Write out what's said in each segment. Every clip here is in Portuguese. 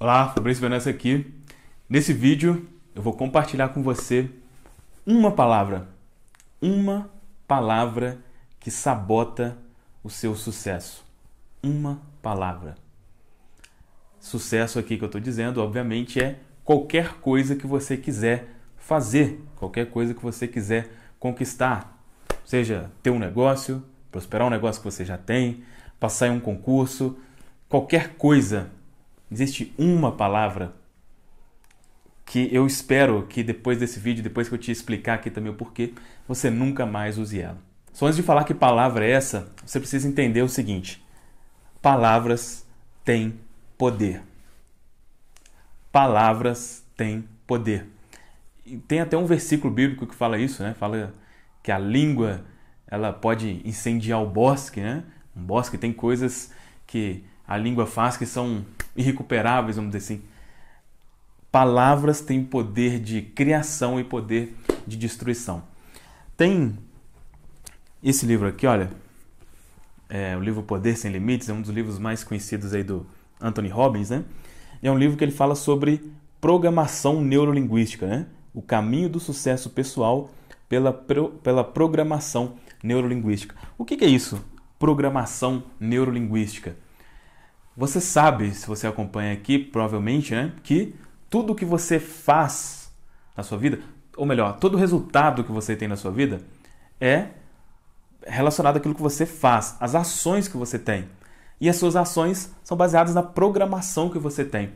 Olá, Fabrício Venâncio aqui. Nesse vídeo eu vou compartilhar com você uma palavra, uma palavra que sabota o seu sucesso. Uma palavra. Sucesso aqui que eu estou dizendo, obviamente, é qualquer coisa que você quiser fazer, qualquer coisa que você quiser conquistar, seja ter um negócio, prosperar um negócio que você já tem, passar em um concurso, qualquer coisa existe uma palavra que eu espero que depois desse vídeo, depois que eu te explicar aqui também o porquê, você nunca mais use ela. Só antes de falar que palavra é essa, você precisa entender o seguinte: palavras têm poder. Palavras têm poder. E tem até um versículo bíblico que fala isso, né? Fala que a língua ela pode incendiar o bosque, né? Um bosque tem coisas que a língua faz que são irrecuperáveis, vamos dizer assim. Palavras têm poder de criação e poder de destruição. Tem esse livro aqui, olha, é, o livro Poder Sem Limites, é um dos livros mais conhecidos aí do Anthony Robbins, né? É um livro que ele fala sobre programação neurolinguística, né? O caminho do sucesso pessoal pela, pro, pela programação neurolinguística. O que, que é isso? Programação neurolinguística você sabe, se você acompanha aqui, provavelmente, né, que tudo que você faz na sua vida, ou melhor, todo resultado que você tem na sua vida é relacionado àquilo que você faz, às ações que você tem. E as suas ações são baseadas na programação que você tem.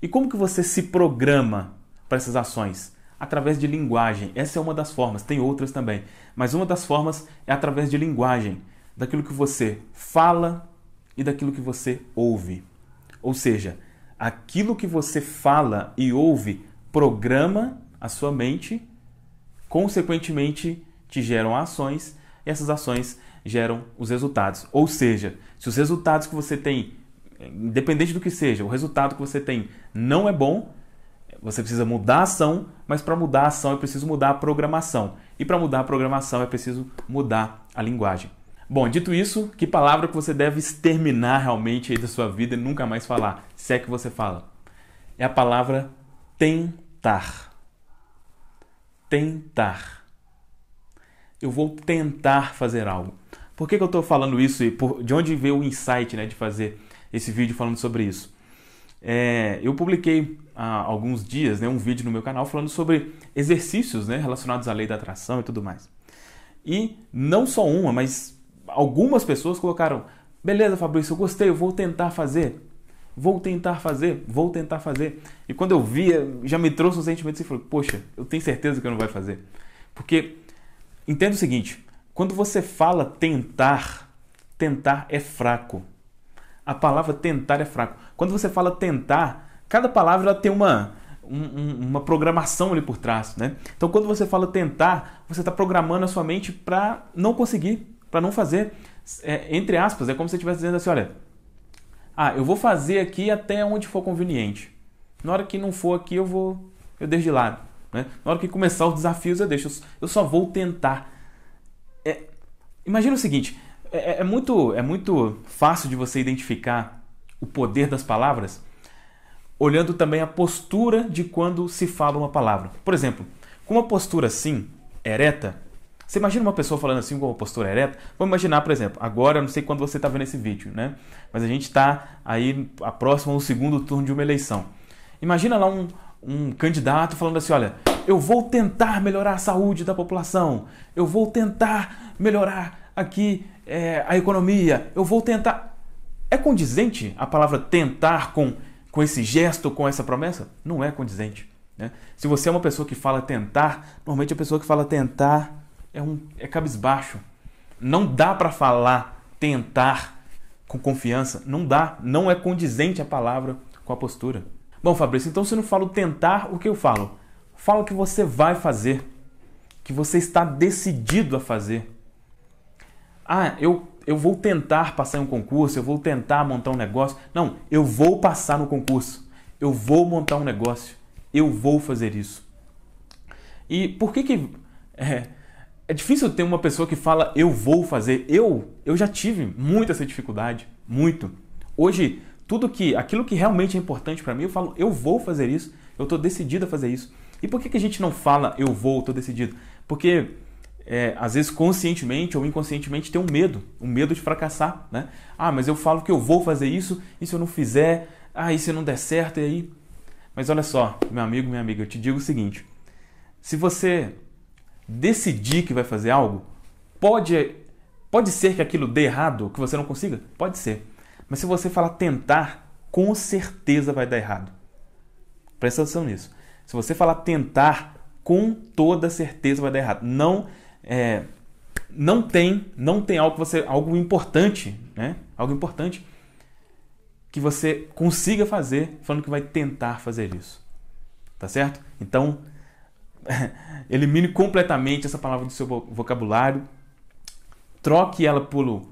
E como que você se programa para essas ações? Através de linguagem. Essa é uma das formas, tem outras também, mas uma das formas é através de linguagem, daquilo que você fala, e daquilo que você ouve. Ou seja, aquilo que você fala e ouve programa a sua mente, consequentemente te geram ações e essas ações geram os resultados. Ou seja, se os resultados que você tem, independente do que seja, o resultado que você tem não é bom, você precisa mudar a ação, mas para mudar a ação é preciso mudar a programação. E para mudar a programação é preciso mudar a linguagem. Bom, dito isso, que palavra que você deve exterminar realmente aí da sua vida e nunca mais falar, se é que você fala? É a palavra tentar. Tentar. Eu vou tentar fazer algo. Por que, que eu estou falando isso e por, de onde veio o insight né, de fazer esse vídeo falando sobre isso? É, eu publiquei há alguns dias né, um vídeo no meu canal falando sobre exercícios né, relacionados à lei da atração e tudo mais. E não só uma, mas algumas pessoas colocaram: beleza, Fabrício, eu gostei, eu vou tentar fazer. Vou tentar fazer, vou tentar fazer. E quando eu via, já me trouxe um sentimento e assim, poxa, eu tenho certeza que eu não vai fazer. Porque entenda o seguinte: quando você fala tentar, tentar é fraco. A palavra tentar é fraco. Quando você fala tentar, cada palavra tem uma, um, uma programação ali por trás, né? Então, quando você fala tentar, você está programando a sua mente para não conseguir para não fazer, é, entre aspas, é como se você estivesse dizendo assim, olha, ah, eu vou fazer aqui até onde for conveniente. Na hora que não for aqui, eu vou, eu deixo de lado. Né? Na hora que começar os desafios, eu deixo, eu só vou tentar. É, imagina o seguinte, é, é, é muito, é muito fácil de você identificar o poder das palavras, olhando também a postura de quando se fala uma palavra. Por exemplo, com uma postura assim, ereta, você imagina uma pessoa falando assim com uma postura ereta? Vamos imaginar, por exemplo, agora, não sei quando você está vendo esse vídeo, né? Mas a gente está aí a próxima no segundo turno de uma eleição. Imagina lá um, um candidato falando assim: olha, eu vou tentar melhorar a saúde da população, eu vou tentar melhorar aqui é, a economia, eu vou tentar. É condizente a palavra tentar com, com esse gesto, com essa promessa? Não é condizente. Né? Se você é uma pessoa que fala tentar, normalmente a pessoa que fala tentar é um é cabisbaixo. Não dá para falar, tentar com confiança. Não dá. Não é condizente a palavra com a postura. Bom, Fabrício, então se eu não falo tentar, o que eu falo? Falo que você vai fazer, que você está decidido a fazer. Ah, eu, eu vou tentar passar em um concurso, eu vou tentar montar um negócio. Não, eu vou passar no concurso, eu vou montar um negócio, eu vou fazer isso. E por que que é, é difícil ter uma pessoa que fala eu vou fazer. Eu eu já tive muito essa dificuldade, muito. Hoje tudo que aquilo que realmente é importante para mim, eu falo eu vou fazer isso. Eu estou decidido a fazer isso. E por que, que a gente não fala eu vou, estou decidido? Porque é, às vezes conscientemente ou inconscientemente tem um medo, um medo de fracassar, né? Ah, mas eu falo que eu vou fazer isso, e se eu não fizer, ah, e se não der certo, e aí? Mas olha só, meu amigo, minha amiga, eu te digo o seguinte: se você decidir que vai fazer algo, pode, pode ser que aquilo dê errado, que você não consiga? Pode ser. Mas se você falar tentar, com certeza vai dar errado. Presta atenção nisso. Se você falar tentar, com toda certeza vai dar errado. Não é, não tem não tem algo que você algo importante, né? Algo importante que você consiga fazer falando que vai tentar fazer isso. Tá certo? Então, elimine completamente essa palavra do seu vocabulário, troque ela pelo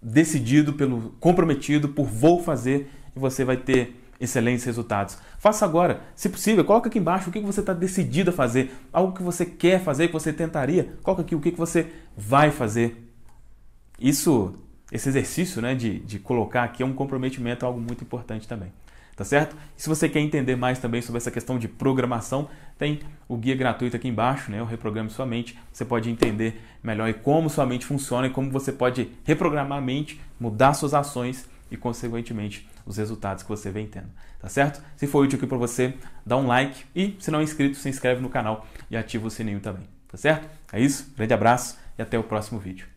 decidido, pelo comprometido, por vou fazer e você vai ter excelentes resultados. Faça agora, se possível, coloca aqui embaixo o que você está decidido a fazer, algo que você quer fazer, que você tentaria, coloca aqui o que você vai fazer. Isso, esse exercício né, de, de colocar aqui é um comprometimento, é algo muito importante também tá certo? E se você quer entender mais também sobre essa questão de programação, tem o guia gratuito aqui embaixo, né? O Reprograme Sua Mente. Você pode entender melhor como sua mente funciona e como você pode reprogramar a mente, mudar suas ações e, consequentemente, os resultados que você vem tendo, tá certo? Se foi útil aqui para você, dá um like e, se não é inscrito, se inscreve no canal e ativa o sininho também, tá certo? É isso, grande abraço e até o próximo vídeo.